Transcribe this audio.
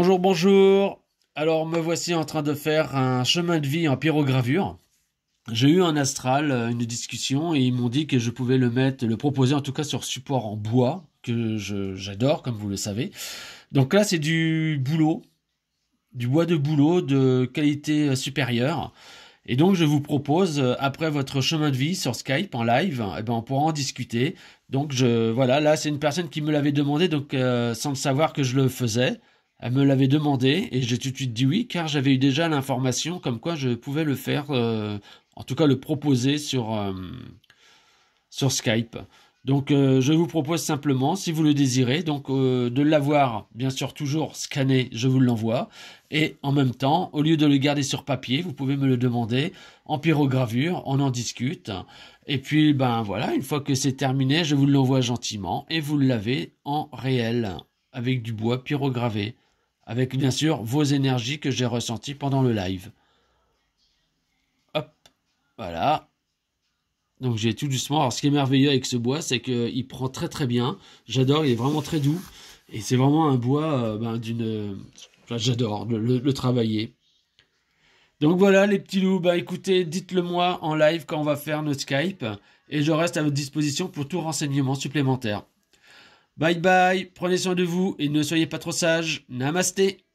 Bonjour, bonjour. Alors me voici en train de faire un chemin de vie en pyrogravure. J'ai eu en astral euh, une discussion et ils m'ont dit que je pouvais le mettre, le proposer en tout cas sur support en bois que j'adore comme vous le savez. Donc là c'est du boulot, du bois de boulot de qualité euh, supérieure. Et donc je vous propose euh, après votre chemin de vie sur Skype en live, eh ben on pourra en discuter. Donc je voilà là c'est une personne qui me l'avait demandé donc sans le savoir que je le faisais. Elle me l'avait demandé et j'ai tout de suite dit oui car j'avais eu déjà l'information comme quoi je pouvais le faire, euh, en tout cas le proposer sur, euh, sur Skype. Donc euh, je vous propose simplement, si vous le désirez, donc de l'avoir bien sûr toujours scanné, je vous l'envoie. Et en même temps, au lieu de le garder sur papier, vous pouvez me le demander en pyrogravure, on en discute. Et puis ben voilà, une fois que c'est terminé, je vous l'envoie gentiment et vous l'avez en réel avec du bois pyrogravé avec bien sûr vos énergies que j'ai ressenties pendant le live. Hop, voilà. Donc j'ai tout doucement. Alors ce qui est merveilleux avec ce bois, c'est qu'il prend très très bien. J'adore, il est vraiment très doux. Et c'est vraiment un bois euh, ben, d'une... j'adore le, travailler. Donc voilà les petits loups, ben, écoutez, dites-le moi en live quand on va faire notre Skype. Et je reste à votre disposition pour tout renseignement supplémentaire. Bye bye, prenez soin de vous et ne soyez pas trop sages. Namasté